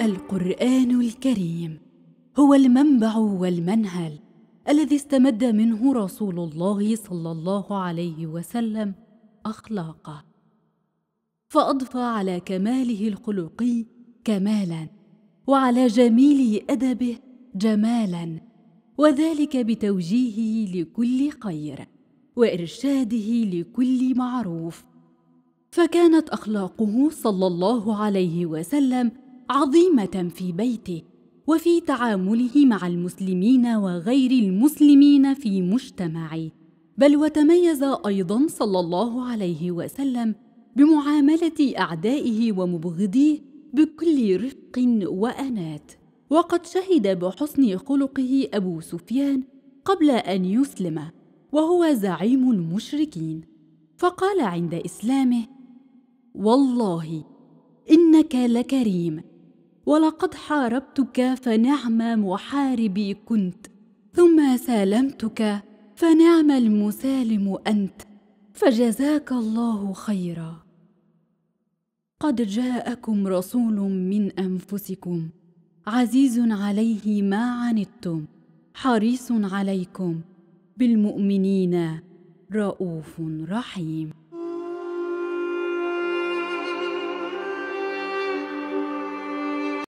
القران الكريم هو المنبع والمنهل الذي استمد منه رسول الله صلى الله عليه وسلم اخلاقه فاضفى على كماله الخلقي كمالا وعلى جميل ادبه جمالا وذلك بتوجيهه لكل خير وارشاده لكل معروف فكانت اخلاقه صلى الله عليه وسلم عظيمه في بيته وفي تعامله مع المسلمين وغير المسلمين في مجتمعه بل وتميز ايضا صلى الله عليه وسلم بمعامله اعدائه ومبغضيه بكل رفق وانات وقد شهد بحسن خلقه ابو سفيان قبل ان يسلم وهو زعيم المشركين فقال عند اسلامه والله انك لكريم ولقد حاربتك فنعم محاربي كنت ثم سالمتك فنعم المسالم انت فجزاك الله خيرا قد جاءكم رسول من انفسكم عزيز عليه ما عنتم حريص عليكم بالمؤمنين رؤوف رحيم